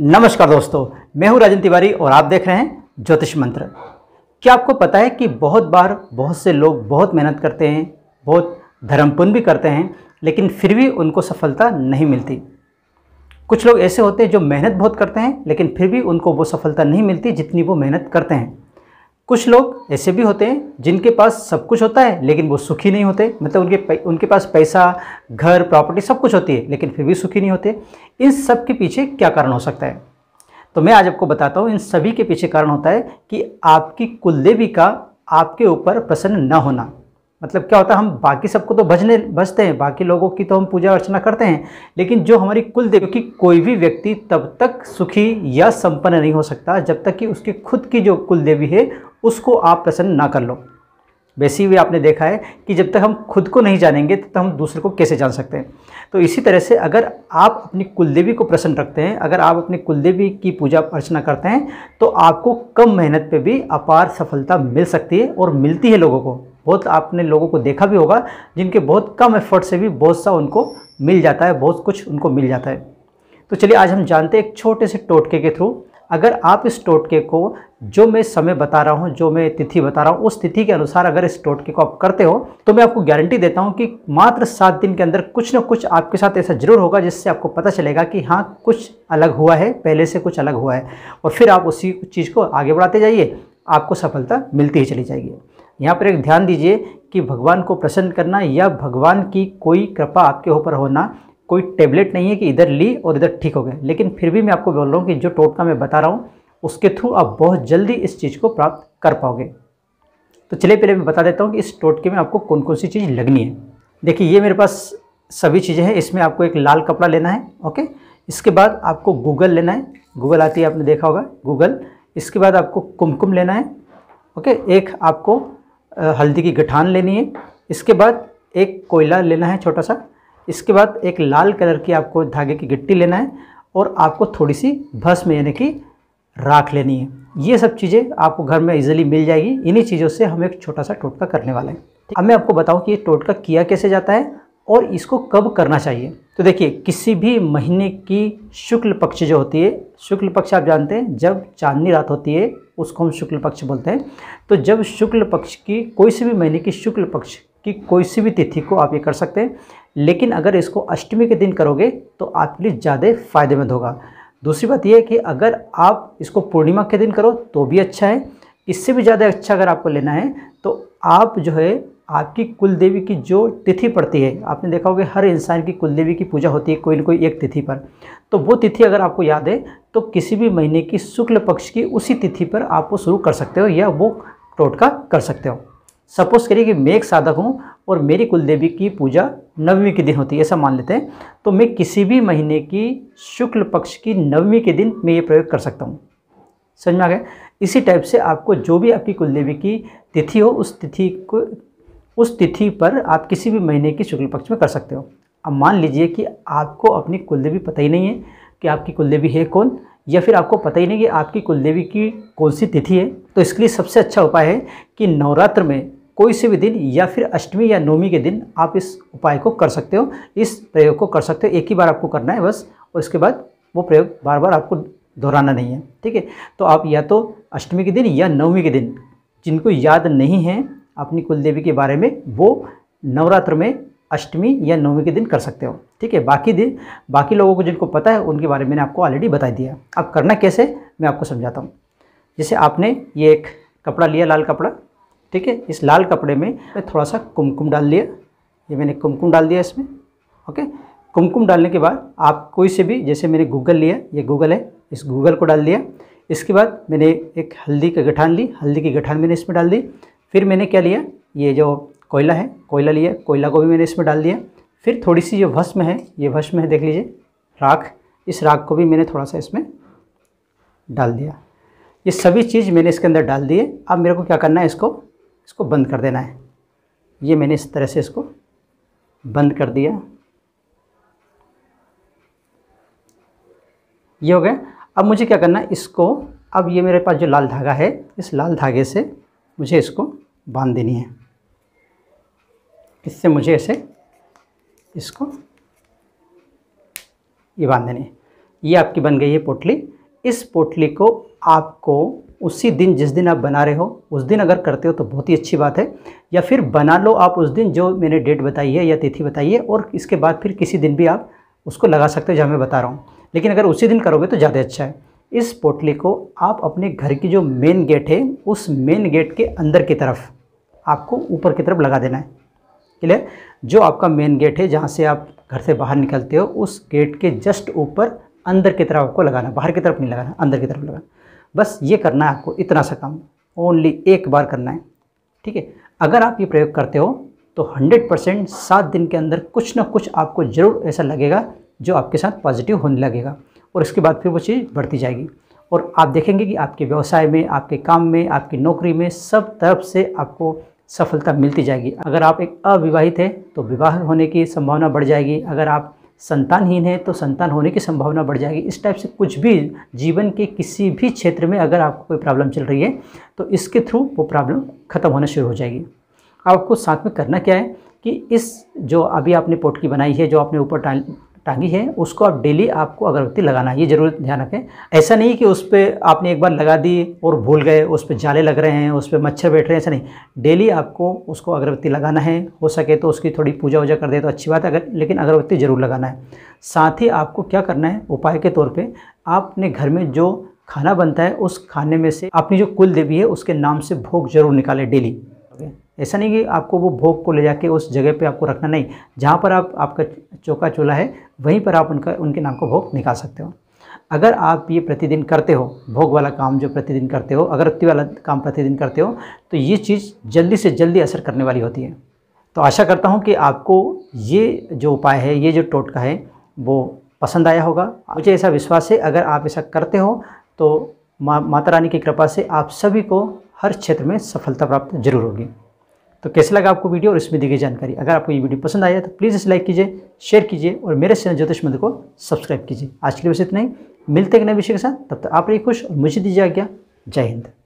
नमस्कार दोस्तों मैं हूं राजन तिवारी और आप देख रहे हैं ज्योतिष मंत्र क्या आपको पता है कि बहुत बार बहुत से लोग बहुत मेहनत करते हैं बहुत धर्मपुन भी करते हैं लेकिन फिर भी उनको सफलता नहीं मिलती कुछ लोग ऐसे होते हैं जो मेहनत बहुत करते हैं लेकिन फिर भी उनको वो सफलता नहीं मिलती जितनी वो मेहनत करते हैं कुछ लोग ऐसे भी होते हैं जिनके पास सब कुछ होता है लेकिन वो सुखी नहीं होते मतलब उनके उनके पास पैसा घर प्रॉपर्टी सब कुछ होती है लेकिन फिर भी सुखी नहीं होते इन सब के पीछे क्या कारण हो सकता है तो मैं आज आपको बताता हूँ इन सभी के पीछे कारण होता है कि आपकी कुलदेवी का आपके ऊपर प्रसन्न न होना मतलब क्या होता है हम बाकी सबको तो भजने भजते हैं बाकी लोगों की तो हम पूजा अर्चना करते हैं लेकिन जो हमारी कुल देवी की कोई भी व्यक्ति तब तक सुखी या संपन्न नहीं हो सकता जब तक कि उसकी खुद की जो कुल देवी है उसको आप पसंद ना कर लो ही आपने देखा है कि जब तक हम खुद को नहीं जानेंगे तब तक हम दूसरे को कैसे जान सकते हैं तो इसी तरह से अगर आप अपनी कुलदेवी को प्रसन्न रखते हैं अगर आप अपनी कुलदेवी की पूजा अर्चना करते हैं तो आपको कम मेहनत पे भी अपार सफलता मिल सकती है और मिलती है लोगों को बहुत आपने लोगों को देखा भी होगा जिनके बहुत कम एफर्ट से भी बहुत सा उनको मिल जाता है बहुत कुछ उनको मिल जाता है तो चलिए आज हम जानते हैं एक छोटे से टोटके के थ्रू अगर आप इस टोटके को जो मैं समय बता रहा हूँ जो मैं तिथि बता रहा हूँ उस तिथि के अनुसार अगर इस टोटके को आप करते हो तो मैं आपको गारंटी देता हूँ कि मात्र सात दिन के अंदर कुछ ना कुछ आपके साथ ऐसा जरूर होगा जिससे आपको पता चलेगा कि हाँ कुछ अलग हुआ है पहले से कुछ अलग हुआ है और फिर आप उसी चीज़ को आगे बढ़ाते जाइए आपको सफलता मिलती ही चली जाएगी यहाँ पर एक ध्यान दीजिए कि भगवान को प्रसन्न करना या भगवान की कोई कृपा आपके ऊपर होना कोई टेबलेट नहीं है कि इधर ली और इधर ठीक हो गए लेकिन फिर भी मैं आपको बोल रहा हूँ कि जो टोटका मैं बता रहा हूँ उसके थ्रू आप बहुत जल्दी इस चीज़ को प्राप्त कर पाओगे तो चलिए पहले मैं बता देता हूँ कि इस टोटके में आपको कौन कौन सी चीज़ लगनी है देखिए ये मेरे पास सभी चीज़ें हैं इसमें आपको एक लाल कपड़ा लेना है ओके इसके बाद आपको गूगल लेना है गूगल आती है आपने देखा होगा गूगल इसके बाद आपको कुमकुम लेना है ओके एक आपको हल्दी की गठान लेनी है इसके बाद एक कोयला लेना है छोटा सा इसके बाद एक लाल कलर की आपको धागे की गिट्टी लेना है और आपको थोड़ी सी भस्म यानी कि राख लेनी है ये सब चीज़ें आपको घर में इजीली मिल जाएगी इन्हीं चीज़ों से हम एक छोटा सा टोटका करने वाले हैं अब मैं आपको बताऊं कि ये टोटका किया कैसे जाता है और इसको कब करना चाहिए तो देखिए किसी भी महीने की शुक्ल पक्ष जो होती है शुक्ल पक्ष आप जानते हैं जब चांदनी रात होती है उसको हम शुक्ल पक्ष बोलते हैं तो जब शुक्ल पक्ष की कोई से भी महीने की शुक्ल पक्ष की कोई सी भी तिथि को आप ये कर सकते हैं लेकिन अगर इसको अष्टमी के दिन करोगे तो आपके लिए ज़्यादा फायदेमंद होगा दूसरी बात यह है कि अगर आप इसको पूर्णिमा के दिन करो तो भी अच्छा है इससे भी ज़्यादा अच्छा अगर आपको लेना है तो आप जो है आपकी कुल देवी की जो तिथि पड़ती है आपने देखा होगा हर इंसान की कुल देवी की पूजा होती है कोई ना कोई एक तिथि पर तो वो तिथि अगर आपको याद है तो किसी भी महीने की शुक्ल पक्ष की उसी तिथि पर आप वो शुरू कर सकते हो या वो टोटका कर सकते हो सपोज करिए कि मैं एक साधक हूँ और मेरी कुलदेवी की पूजा नवमी के दिन होती है ऐसा मान लेते हैं तो मैं किसी भी महीने की शुक्ल पक्ष की नवमी के दिन मैं ये प्रयोग कर सकता हूँ समझ में आ गया इसी टाइप से आपको जो भी आपकी कुलदेवी की तिथि हो उस तिथि को उस तिथि पर आप किसी भी महीने की शुक्ल पक्ष में कर सकते हो अब मान लीजिए कि आपको अपनी कुलदेवी पता ही नहीं है कि आपकी कुलदेवी है कौन या फिर आपको पता ही नहीं कि आपकी कुलदेवी की कौन सी तिथि है तो इसके लिए सबसे अच्छा उपाय है कि नवरात्र में कोई से भी दिन या फिर अष्टमी या नवमी के दिन आप इस उपाय को कर सकते हो इस प्रयोग को कर सकते हो एक ही बार आपको करना है बस और इसके बाद वो प्रयोग बार बार आपको दोहराना नहीं है ठीक है तो आप या तो अष्टमी के दिन या नवमी के दिन जिनको याद नहीं है अपनी कुलदेवी के बारे में वो नवरात्र में अष्टमी या नवमी के दिन कर सकते हो ठीक है बाकी दिन बाकी लोगों को जिनको पता है उनके बारे में मैंने आपको ऑलरेडी बता दिया अब करना कैसे मैं आपको समझाता हूँ जैसे आपने ये एक कपड़ा लिया लाल कपड़ा ठीक है इस लाल कपड़े में थोड़ा सा कुमकुम डाल दिया ये मैंने कुमकुम डाल दिया इसमें ओके कुमकुम डालने के बाद आप कोई से भी जैसे मैंने गूगल लिया ये गूगल है इस गूगल को डाल दिया इसके बाद मैंने एक हल्दी का गठान ली हल्दी की गठान मैंने इसमें डाल दी फिर मैंने क्या लिया ये जो कोयला है कोयला लिया कोयला को भी मैंने इसमें डाल दिया फिर थोड़ी सी जो भस्म है ये भस्म है देख लीजिए राख इस राख को भी मैंने थोड़ा सा इसमें डाल दिया ये सभी चीज़ मैंने इसके अंदर डाल दिए अब मेरे को क्या करना है इसको इसको बंद कर देना है ये मैंने इस तरह से इसको बंद कर दिया ये हो गया अब मुझे क्या करना है इसको अब ये मेरे पास जो लाल धागा है इस लाल धागे से मुझे इसको बांध देनी है इससे मुझे इसे इसको ये बांध देनी है ये आपकी बन गई है पोटली इस पोटली को आपको उसी दिन जिस दिन आप बना रहे हो उस दिन अगर करते हो तो बहुत ही अच्छी बात है या फिर बना लो आप उस दिन जो मैंने डेट बताई है या तिथि बताई है और इसके बाद फिर किसी दिन भी आप उसको लगा सकते हो जहाँ मैं बता रहा हूँ लेकिन अगर उसी दिन करोगे तो ज़्यादा अच्छा है इस पोटली को आप अपने घर की जो मेन गेट है उस मेन गेट के अंदर की तरफ आपको ऊपर की तरफ लगा देना है क्लियर जो आपका मेन गेट है जहाँ से आप घर से बाहर निकलते हो उस गेट के जस्ट ऊपर अंदर की तरफ आपको लगाना बाहर की तरफ नहीं लगाना अंदर की तरफ लगाना बस ये करना है आपको इतना सा काम ओनली एक बार करना है ठीक है अगर आप ये प्रयोग करते हो तो 100 परसेंट सात दिन के अंदर कुछ ना कुछ आपको ज़रूर ऐसा लगेगा जो आपके साथ पॉजिटिव होने लगेगा और इसके बाद फिर वो चीज़ बढ़ती जाएगी और आप देखेंगे कि आपके व्यवसाय में आपके काम में आपकी नौकरी में सब तरफ से आपको सफलता मिलती जाएगी अगर आप एक अविवाहित हैं तो विवाह होने की संभावना बढ़ जाएगी अगर आप संतानहीन है तो संतान होने की संभावना बढ़ जाएगी इस टाइप से कुछ भी जीवन के किसी भी क्षेत्र में अगर आपको कोई प्रॉब्लम चल रही है तो इसके थ्रू वो प्रॉब्लम ख़त्म होना शुरू हो जाएगी आपको साथ में करना क्या है कि इस जो अभी आपने पोटकी बनाई है जो आपने ऊपर टांगी है उसको आप डेली आपको अगरबत्ती लगाना है ये जरूर ध्यान रखें ऐसा नहीं कि उस पर आपने एक बार लगा दी और भूल गए उस पर जाले लग रहे हैं उस पर मच्छर बैठ रहे हैं ऐसा नहीं डेली आपको उसको अगरबत्ती लगाना है हो सके तो उसकी थोड़ी पूजा वूजा कर दे तो अच्छी बात है अगर लेकिन अगरबत्ती ज़रूर लगाना है साथ ही आपको क्या करना है उपाय के तौर पर आपने घर में जो खाना बनता है उस खाने में से अपनी जो कुल देवी है उसके नाम से भोग जरूर निकालें डेली ऐसा नहीं कि आपको वो भोग को ले जाके उस जगह पे आपको रखना नहीं जहाँ पर आप आपका चौका चूल्हा है वहीं पर आप उनका उनके नाम को भोग निकाल सकते हो अगर आप ये प्रतिदिन करते हो भोग वाला काम जो प्रतिदिन करते हो अगरबत्ती वाला काम प्रतिदिन करते हो तो ये चीज़ जल्दी से जल्दी असर करने वाली होती है तो आशा करता हूँ कि आपको ये जो उपाय है ये जो टोटका है वो पसंद आया होगा मुझे ऐसा विश्वास है अगर आप ऐसा करते हो तो माता रानी की कृपा से आप सभी को हर क्षेत्र में सफलता प्राप्त जरूर होगी तो कैसे लगा आपको वीडियो और इसमें दी गई जानकारी अगर आपको ये वीडियो पसंद आया तो प्लीज़ इसे लाइक कीजिए शेयर कीजिए और मेरे चैनल ज्योतिष मंदिर को सब्सक्राइब कीजिए आज के लिए बस इतना ही मिलते हैं नए विषय के साथ तब तक आप रही खुश और मुझे दीजिए आज्ञा जय हिंद